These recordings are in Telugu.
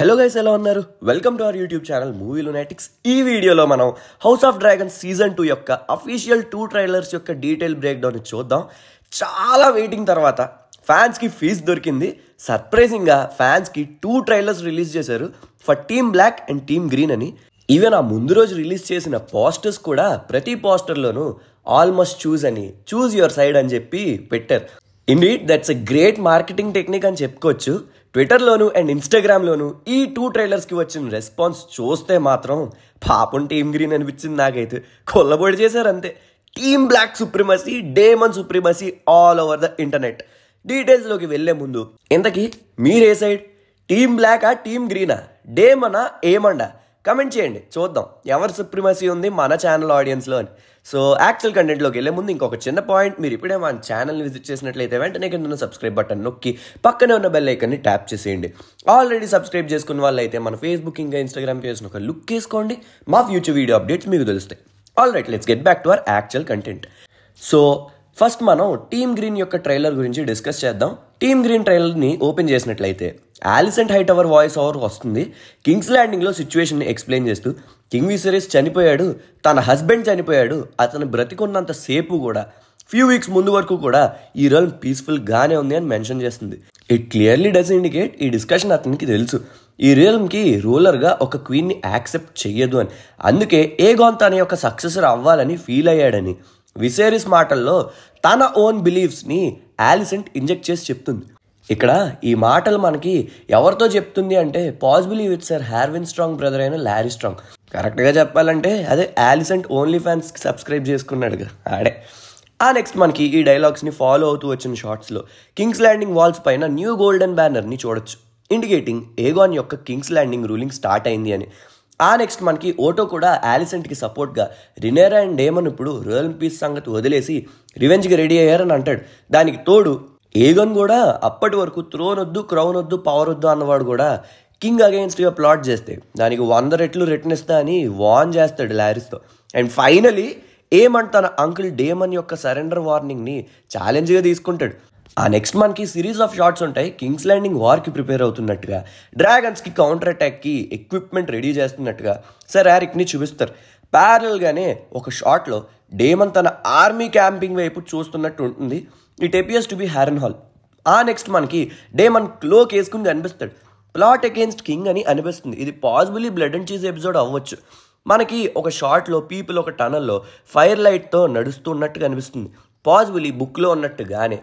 హలో గైస్ ఎలా ఉన్నారు welcome to our YouTube channel Movie Lunatics ఈ వీడియోలో మనం house of dragon season two యొక్క అఫీషియల్ టూ ట్రైలర్స్ యొక్క డీటెయిల్ బ్రేక్ డౌన్ చూద్దాం చాలా వెయిటింగ్ తర్వాత ఫ్యాన్స్కి ఫీజ్ దొరికింది సర్ప్రైజింగ్గా ఫ్యాన్స్కి టూ ట్రైలర్స్ రిలీజ్ చేశారు for team black and team green అని ఈవెన్ ఆ ముందు రోజు రిలీజ్ చేసిన పోస్టర్స్ కూడా ప్రతి పోస్టర్లోనూ ఆల్మోస్ట్ చూజ్ అని చూజ్ యువర్ సైడ్ అని చెప్పి పెట్టారు indeed that's a great marketing technique అని చెప్పుకోవచ్చు ట్విట్టర్లోను అండ్ ఇన్స్టాగ్రామ్లోను ఈ టూ ట్రైలర్స్కి వచ్చిన రెస్పాన్స్ చూస్తే మాత్రం పాపం టీమ్ గ్రీన్ అనిపించింది నాకైతే కొల్లబొడి చేశారు అంతే team black supremacy Daemon supremacy all over the internet డీటెయిల్స్లోకి వెళ్లే ముందు ఇంతకీ మీరే సైడ్ టీమ్ బ్లాకా టీమ్ గ్రీనా డేమనా ఏమండా కమెంట్ చేయండి చూద్దాం ఎవరి సుప్రిమసీ ఉంది మన ఛానల్ ఆడియన్స్లో అని సో యాక్చువల్ కంటెంట్లోకి వెళ్ళే ముందు ఇంకొక చిన్న పాయింట్ మీరు ఇప్పుడే మన ఛానల్ విజిట్ చేసినట్లయితే వెంటనే కింద సబ్స్క్రైబ్ బటన్ నొక్కి పక్కనే ఉన్న బెల్ ఐకన్ని ట్యాప్ చేసేయండి ఆల్రెడీ సబ్స్క్రైబ్ చేసుకున్న వాళ్ళైతే మన ఫేస్బుక్ ఇంకా ఇన్స్టాగ్రామ్ పేజ్ను ఒక లుక్ వేసుకోండి మా ఫ్యూచర్ వీడియో అప్డేట్స్ మీకు తెలుస్తాయి all right let's get back to our actual content so first మనం టీమ్ గ్రీన్ యొక్క ట్రైలర్ గురించి డిస్కస్ చేద్దాం టీమ్ గ్రీన్ ట్రైలర్ని ఓపెన్ చేసినట్లయితే ఆలిసెంట్ అవర్ వాయిస్ ఓవర్ వస్తుంది కింగ్స్ ల్యాండింగ్లో సిచ్యువేషన్ని ఎక్స్ప్లెయిన్ చేస్తూ కింగ్ విసరీస్ చనిపోయాడు తన హస్బెండ్ చనిపోయాడు అతను బ్రతికున్నంత సేపు కూడా ఫ్యూ వీక్స్ ముందు వరకు కూడా ఈ రోల్ పీస్ఫుల్గానే ఉంది అని మెన్షన్ చేస్తుంది ఇట్ క్లియర్లీ డస్ ఇండికేట్ ఈ డిస్కషన్ అతనికి తెలుసు ఈ రియల్కి రూలర్గా ఒక క్వీన్ని యాక్సెప్ట్ చెయ్యదు అని అందుకే ఏ గొంత అనే ఒక సక్సెసర్ అవ్వాలని ఫీల్ అయ్యాడని విసేరిస్ మాటల్లో తన ఓన్ బిలీఫ్స్ని యాలిసెంట్ ఇంజెక్ట్ చేసి చెప్తుంది ఇక్కడ ఈ మాటలు మనకి ఎవరితో చెప్తుంది అంటే possibly with sir Harwin Strong brother అయిన లారీ స్ట్రాంగ్ కరెక్ట్గా చెప్పాలంటే అదే యాలిసెంట్ ఓన్లీ ఫ్యాన్స్కి సబ్స్క్రైబ్ చేసుకున్నాడుగా ఆడే ఆ నెక్స్ట్ మనకి ఈ డైలాగ్స్ని ఫాలో అవుతూ వచ్చిన షార్ట్స్లో కింగ్స్ ల్యాండింగ్ వాల్స్ పైన న్యూ గోల్డెన్ బ్యానర్ని చూడొచ్చు ఇండికేటింగ్ ఏగాన్ యొక్క కింగ్స్ ల్యాండింగ్ రూలింగ్ స్టార్ట్ అయింది అని ఆ నెక్స్ట్ మనకి ఓటో కూడా యాలిసెంట్కి సపోర్ట్గా రినేరా అండ్ డేమన్ ఇప్పుడు రోయల్ పీస్ సంగతి వదిలేసి రివెంజ్కి రెడీ అయ్యారని అంటాడు దానికి తోడు ఏగన్ కూడా అప్పటి వరకు త్రోన్ వద్దు క్రౌన్ వద్దు పవర్ వద్దు అన్నవాడు కూడా కింగ్ అగెయిన్స్ట్గా ప్లాట్ చేస్తే దానికి వంద రెట్లు రిటర్న్ ఇస్తా అని వాన్ చేస్తాడు ల్యారిస్తో అండ్ ఫైనలీ తన అంకుల్ డేమన్ యొక్క సరెండర్ వార్నింగ్ని ఛాలెంజ్గా తీసుకుంటాడు ఆ నెక్స్ట్ మనకి సిరీస్ ఆఫ్ షార్ట్స్ ఉంటాయి కింగ్స్ ల్యాండింగ్ వార్కి ప్రిపేర్ అవుతున్నట్టుగా డ్రాగన్స్కి కౌంటర్ అటాక్కి ఎక్విప్మెంట్ రెడీ చేస్తున్నట్టుగా సార్ యారిక్ని చూపిస్తారు ప్యారల్గానే ఒక షార్ట్లో డేమన్ తన ఆర్మీ క్యాంపింగ్ వైపు చూస్తున్నట్టు ఉంటుంది it appears to be Harrenhal ఆ నెక్స్ట్ మనకి డేమన్ క్లోక్ వేసుకుని కనిపిస్తాడు ప్లాట్ అగేన్స్ట్ కింగ్ అని అనిపిస్తుంది ఇది possibly blood and cheese episode అవ్వచ్చు మనకి ఒక షార్ట్లో పీపుల్ ఒక టనల్లో ఫైర్ లైట్తో నడుస్తున్నట్టు కనిపిస్తుంది పాజిబులీ బుక్లో ఉన్నట్టుగానే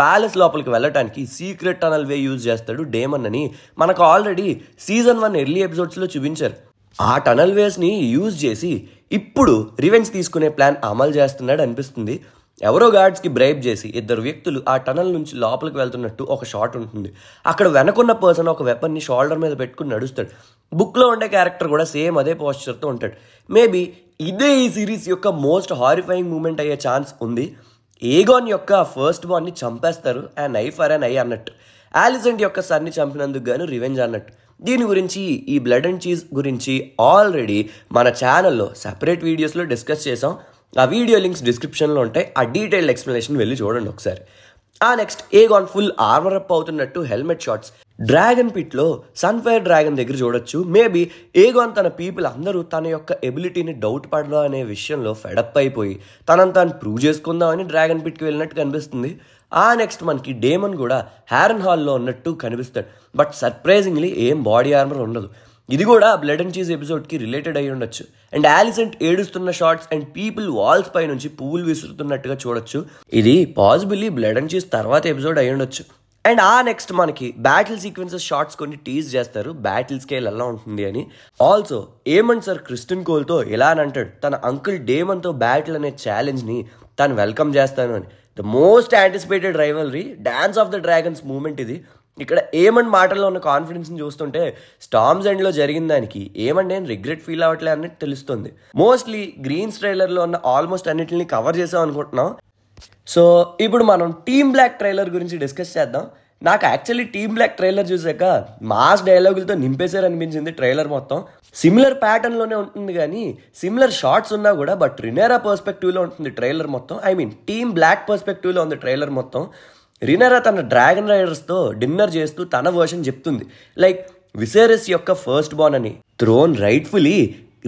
ప్యాలెస్ లోపలికి వెళ్ళటానికి సీక్రెట్ టనల్ వే యూజ్ చేస్తాడు డేమన్ అని మనకు ఆల్రెడీ సీజన్ వన్ ఎర్లీ ఎపిసోడ్స్లో చూపించారు ఆ టనల్ వేస్ని యూజ్ చేసి ఇప్పుడు రివెంజ్ తీసుకునే ప్లాన్ అమలు చేస్తున్నాడు అనిపిస్తుంది ఎవరో గార్డ్స్కి బ్రైబ్ చేసి ఇద్దరు వ్యక్తులు ఆ టనల్ నుంచి లోపలికి వెళ్తున్నట్టు ఒక షాట్ ఉంటుంది అక్కడ వెనకున్న పర్సన్ ఒక వెపన్ని షోల్డర్ మీద పెట్టుకుని నడుస్తాడు బుక్లో ఉండే క్యారెక్టర్ కూడా సేమ్ అదే పోస్చర్తో ఉంటాడు మేబీ ఇదే ఈ సిరీస్ యొక్క మోస్ట్ హారిఫైయింగ్ మూమెంట్ అయ్యే ఛాన్స్ ఉంది ఏగోన్ యొక్క ఫస్ట్ బాన్ని చంపేస్తారు and eye for an eye అన్నట్టు ఆలిజెంట్ యొక్క సర్ని చంపినందుకు గాను రివెంజ్ అన్నట్టు దీని గురించి ఈ బ్లడ్ అండ్ చీజ్ గురించి ఆల్రెడీ మన ఛానల్లో సెపరేట్ వీడియోస్లో డిస్కస్ చేసాం ఆ వీడియో లింక్స్ డిస్క్రిప్షన్లో ఉంటాయి ఆ డీటెయిల్డ్ ఎక్స్ప్లెనేషన్ వెళ్ళి చూడండి ఒకసారి ఆ next Aegon full armour up అవుతున్నట్టు హెల్మెట్ షాట్స్ డ్రాగన్ పిట్లో సన్ఫైర్ డ్రాగన్ దగ్గర చూడొచ్చు మేబీ ఏగోన్ తన పీపుల్ అందరూ తన యొక్క ఎబిలిటీని డౌట్ పడడం అనే విషయంలో ఫెడప్ అయిపోయి తనని తాను ప్రూవ్ చేసుకుందామని డ్రాగన్ పిట్కి వెళ్ళినట్టు కనిపిస్తుంది ఆ నెక్స్ట్ మనకి డేమన్ కూడా హ్యారన్ హాల్లో ఉన్నట్టు కనిపిస్తాడు బట్ సర్ప్రైజింగ్లీ ఏం బాడీ ఆర్మర్ ఉండదు ఇది కూడా బ్లడ్ అండ్ చీజ్ ఎపిసోడ్కి రిలేటెడ్ అయి ఉండొచ్చు అండ్ ఆలిసెంట్ ఏడుస్తున్న షార్ట్స్ అండ్ పీపుల్ వాల్స్ పై నుంచి పువ్వులు విసురుతున్నట్టుగా చూడొచ్చు ఇది పాసిబిలీ బ్లడ్ అండ్ చీజ్ తర్వాత ఎపిసోడ్ అయి ఉండొచ్చు అండ్ ఆ నెక్స్ట్ మనకి బ్యాటిల్ సీక్వెన్సెస్ షార్ట్స్ కొన్ని టీజ్ చేస్తారు బ్యాటిల్ స్కేల్ ఎలా ఉంటుంది అని ఆల్సో ఏమండ్ సార్ క్రిస్టిన్ కోల్తో ఇలా అని అంటాడు తన అంకుల్ డేమన్తో బ్యాటిల్ అనే ఛాలెంజ్ని తను వెల్కమ్ చేస్తాను అని the most anticipated rivalry dance of the dragons moment ఇది ఇక్కడ ఏమండ్ మాటల్లో ఉన్న కాన్ఫిడెన్స్ని చూస్తుంటే స్టామ్స్ ఎండ్లో జరిగిన దానికి ఏమండి నేను రిగ్రెట్ ఫీల్ అవ్వట్లే అన్నట్టు తెలుస్తుంది మోస్ట్లీ గ్రీన్స్ ట్రైలర్లో ఉన్న ఆల్మోస్ట్ అన్నిటిని కవర్ చేసాం అనుకుంటున్నాం సో ఇప్పుడు మనం టీమ్ బ్లాక్ ట్రైలర్ గురించి డిస్కస్ చేద్దాం నాకు యాక్చువల్లీ టీమ్ బ్లాక్ ట్రైలర్ చూసాక మాస్ డైలాగులతో నింపేసారు అనిపించింది ట్రైలర్ మొత్తం సిమిలర్ ప్యాటర్న్లోనే ఉంటుంది కానీ సిమిలర్ షార్ట్స్ ఉన్నా కూడా బట్ రినేరా పర్స్పెక్టివ్లో ఉంటుంది ట్రైలర్ మొత్తం ఐ మీన్ టీమ్ బ్లాక్ పర్స్పెక్టివ్లో ఉంది ట్రైలర్ మొత్తం రినేరా తన డ్రాగన్ రైడర్స్తో డిన్నర్ చేస్తూ తన వర్షన్ చెప్తుంది లైక్ విసేరస్ యొక్క ఫస్ట్ బాన్ అని థ్రోన్ రైట్ఫుల్లీ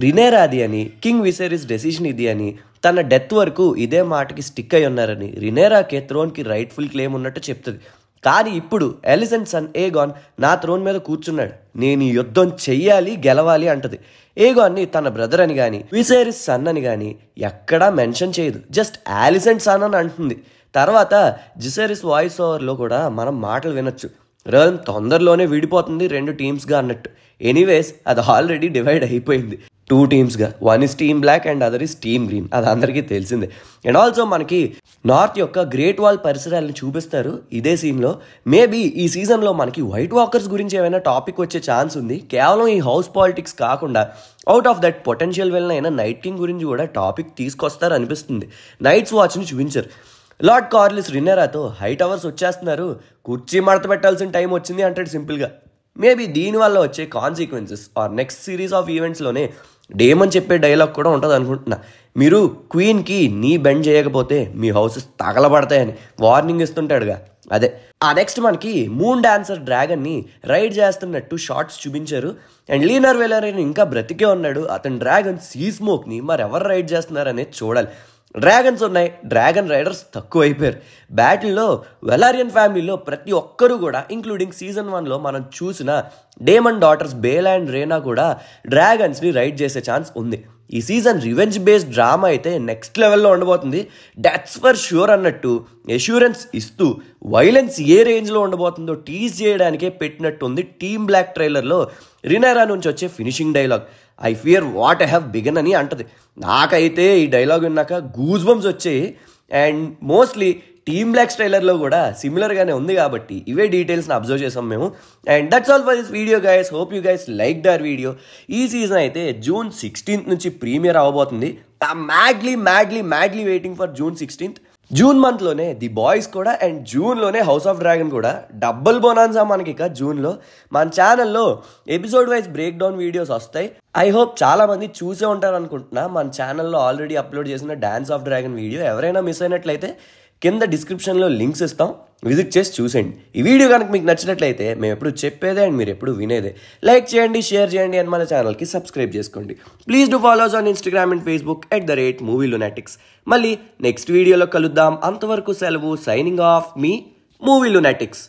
రినేరాది అని కింగ్ విసేరిస్ డెసిషన్ ఇది అని తన డెత్ వరకు ఇదే మాటకి స్టిక్ అయి ఉన్నారని రినేరా కే త్రోన్కి రైట్ఫుల్ క్లెయిమ్ ఉన్నట్టు చెప్తుంది కానీ ఇప్పుడు ఎలిజన్ సన్ ఏగాన్ నా థ్రోన్ మీద కూర్చున్నాడు నేను ఈ యుద్ధం చెయ్యాలి గెలవాలి అంటది ఏగాన్ని తన బ్రదర్ అని కానీ విసేరిస్ సన్ అని కానీ ఎక్కడా మెన్షన్ చేయదు జస్ట్ ఆలిసెంట్ సన్ అని అంటుంది తర్వాత జిసేరిస్ వాయిస్ ఓవర్లో కూడా మనం మాటలు వినొచ్చు రన్ తొందరలోనే విడిపోతుంది రెండు టీమ్స్గా అన్నట్టు ఎనీవేస్ అది ఆల్రెడీ డివైడ్ అయిపోయింది టూ టీమ్స్గా one is team black and other is team green అది అందరికీ తెలిసిందే అండ్ ఆల్సో మనకి నార్త్ యొక్క గ్రేట్ వాల్ పరిసరాలను చూపిస్తారు ఇదే సీన్లో మేబీ ఈ సీజన్లో మనకి వైట్ వాకర్స్ గురించి ఏమైనా టాపిక్ వచ్చే ఛాన్స్ ఉంది కేవలం ఈ హౌస్ పాలిటిక్స్ కాకుండా అవుట్ ఆఫ్ దట్ పొటెన్షియల్ వెళ్ళిన అయినా నైట్ కింగ్ గురించి కూడా టాపిక్ తీసుకొస్తారు అనిపిస్తుంది నైట్స్ వాచ్ని చూపించారు లార్డ్ కార్లిస్ రిన్నెరాతో హైట్ అవర్స్ వచ్చేస్తున్నారు కుర్చీ మడత పెట్టాల్సిన టైం వచ్చింది అంటాడు సింపుల్గా మేబీ దీనివల్ల వచ్చే consequences or next series of ఈవెంట్స్లోనే డేమని చెప్పే డైలాగ్ కూడా ఉంటుంది అనుకుంటున్నా మీరు క్వీన్కి నీ బెండ్ చేయకపోతే మీ హౌసెస్ తగలబడతాయని వార్నింగ్ ఇస్తుంటాడుగా అదే ఆ నెక్స్ట్ మనకి మూన్ డాన్సర్ డ్రాగన్ని రైడ్ చేస్తున్నట్టు షార్ట్స్ చూపించారు అండ్ లీనర్ వెలర్ ఇంకా బ్రతికే ఉన్నాడు అతని డ్రాగన్ సీ స్మోక్ని మరెవరు రైడ్ చేస్తున్నారనేది చూడాలి డ్రాగన్స్ ఉన్నాయి డ్రాగన్ రైడర్స్ తక్కువైపోయారు బ్యాటిల్లో వెలారియన్ ఫ్యామిలీలో ప్రతి ఒక్కరూ కూడా ఇంక్లూడింగ్ సీజన్ వన్లో మనం చూసిన Daemon daughters Baela and Rhaena కూడా డ్రాగన్స్ని రైడ్ చేసే ఛాన్స్ ఉంది ఈ సీజన్ రివెంజ్ బేస్డ్ డ్రామా అయితే నెక్స్ట్ లెవెల్లో ఉండబోతుంది డెట్స్ ఫర్ ష్యూర్ అన్నట్టు ఎష్యూరెన్స్ ఇస్తూ వైలెన్స్ ఏ రేంజ్లో ఉండబోతుందో టీజ్ చేయడానికే పెట్టినట్టుంది టీమ్ బ్లాక్ ట్రైలర్లో రినారా నుంచి వచ్చే finishing dialogue I fear what I have begun అని అంటది నాకైతే ఈ డైలాగ్ విన్నాక గూజ్ వచ్చాయి అండ్ మోస్ట్లీ టీమ్ బ్లాక్స్ ట్రైలర్లో కూడా సిమిలర్గానే ఉంది కాబట్టి ఇవే డీటెయిల్స్ని అబ్జర్వ్ చేసాం మేము and that's all for this video guys hope you guys like the video ఈ సీజన్ అయితే జూన్ సిక్స్టీన్త్ నుంచి ప్రీమియర్ అవబోతుంది madly madly madly waiting for June sixteenth June మంత్లోనే ది బాయ్స్ కూడా అండ్ జూన్లోనే హౌస్ ఆఫ్ డ్రాగన్ కూడా డబ్బల్ బోనాన్సా మనకి ఇక జూన్లో మన ఛానల్లో episode wise breakdown videos వస్తాయి ఐ హోప్ చాలామంది చూసే ఉంటారు అనుకుంటున్నా మన ఛానల్లో ఆల్రెడీ అప్లోడ్ చేసిన డ్యాన్స్ ఆఫ్ డ్రాగన్ వీడియో ఎవరైనా మిస్ అయినట్లయితే కింద డిస్క్రిప్షన్లో లింక్స్ ఇస్తాం విజిట్ చేసి చూసేయండి ఈ వీడియో కనుక మీకు నచ్చినట్లయితే మేము ఎప్పుడు చెప్పేదే అండ్ మీరు ఎప్పుడు వినేదే లైక్ చేయండి షేర్ చేయండి అండ్ మన ఛానల్కి సబ్స్క్రైబ్ చేసుకోండి please do follow us on Instagram and Facebook at the rate Movie Lunatics మళ్ళీ నెక్స్ట్ వీడియోలో కలుద్దాం అంతవరకు సెలవు సైనింగ్ ఆఫ్ మీ మూవీ లునాటిక్స్